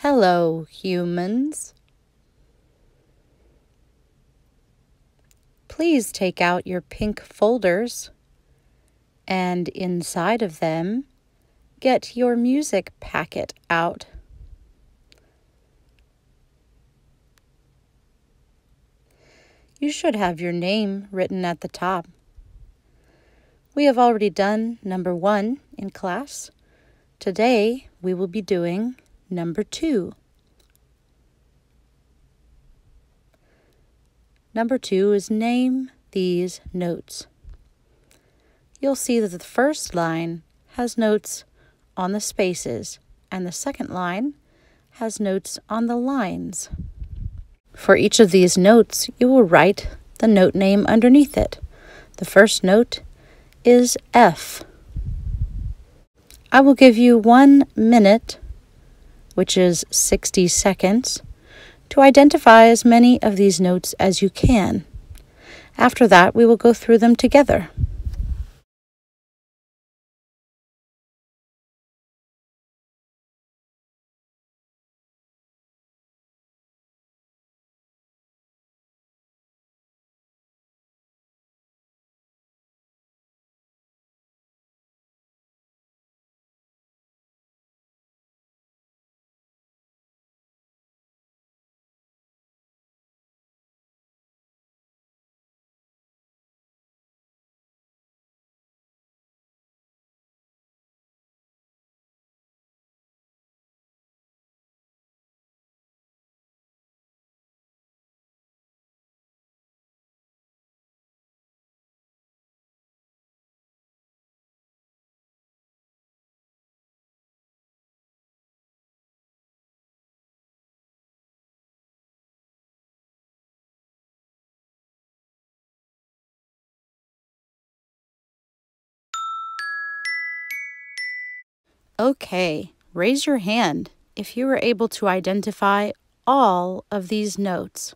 Hello, humans. Please take out your pink folders and inside of them, get your music packet out. You should have your name written at the top. We have already done number one in class. Today, we will be doing Number two. Number two is name these notes. You'll see that the first line has notes on the spaces, and the second line has notes on the lines. For each of these notes, you will write the note name underneath it. The first note is F. I will give you one minute which is 60 seconds, to identify as many of these notes as you can. After that, we will go through them together. Okay, raise your hand if you were able to identify all of these notes.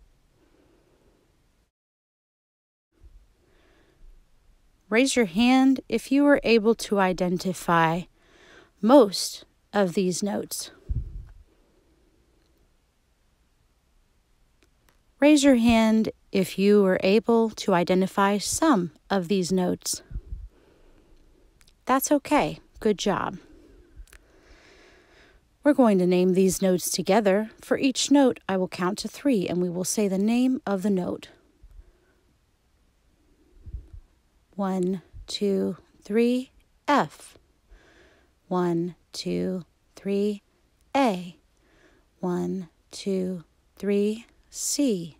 Raise your hand if you were able to identify most of these notes. Raise your hand if you were able to identify some of these notes. That's okay. Good job. We're going to name these notes together. For each note, I will count to three and we will say the name of the note. One, two, three, F. One, two, three, A. One, two, three, C.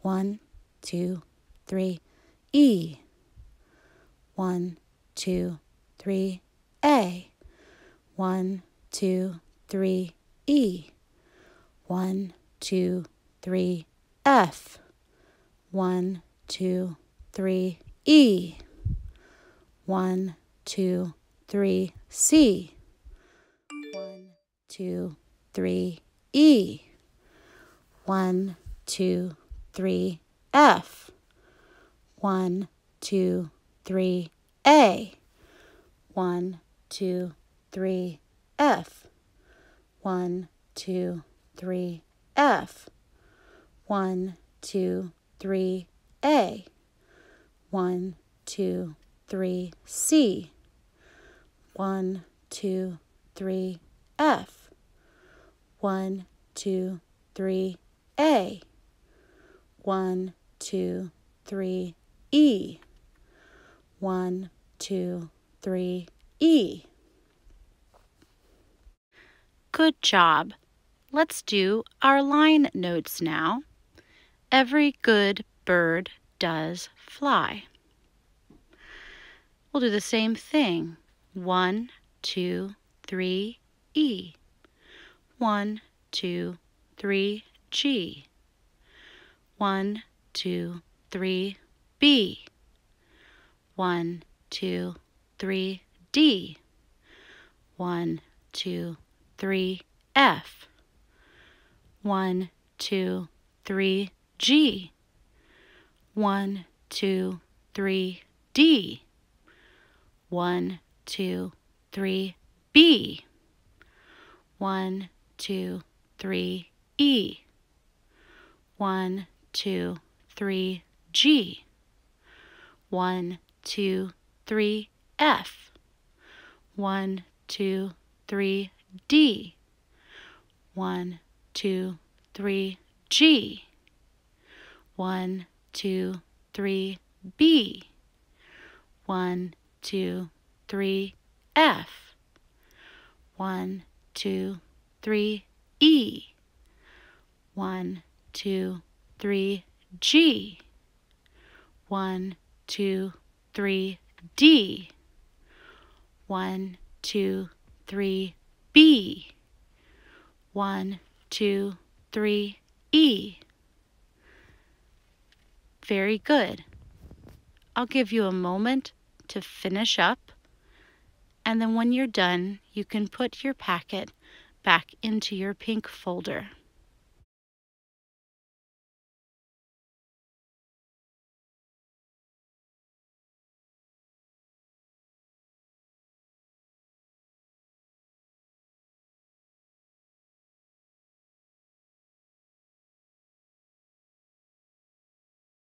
One, two, three, E. One, two, three, A. One, two, three, E. One, two, three, F. One, two, three, E. One, two, three, C. One, two, three, E. One, two, three, F. One, two, three, A. One, two, three, F. One, two, three, F. One, two, three, A. One, two, three, C. One, two, three, F. One, two, three, A. One, two, three, E. One, two, three, E. Good job. Let's do our line notes now. Every good bird does fly. We'll do the same thing. One, two, three, E. One, two, three, G. One, two, three, B. One, two, three, D. One, two, three, F. One, two, three, G. One, two, three, D. One, two, three, B. One, two, three, E. One, two, three, G. One, two, three, F. One, two, three, D. One, two, three, G. One, two, three, B. One, two, three, F. One, two, three, E. One, two, three, G. One, two, three, D. One, two, three, B. One, two, three, E. Very good. I'll give you a moment to finish up, and then when you're done, you can put your packet back into your pink folder.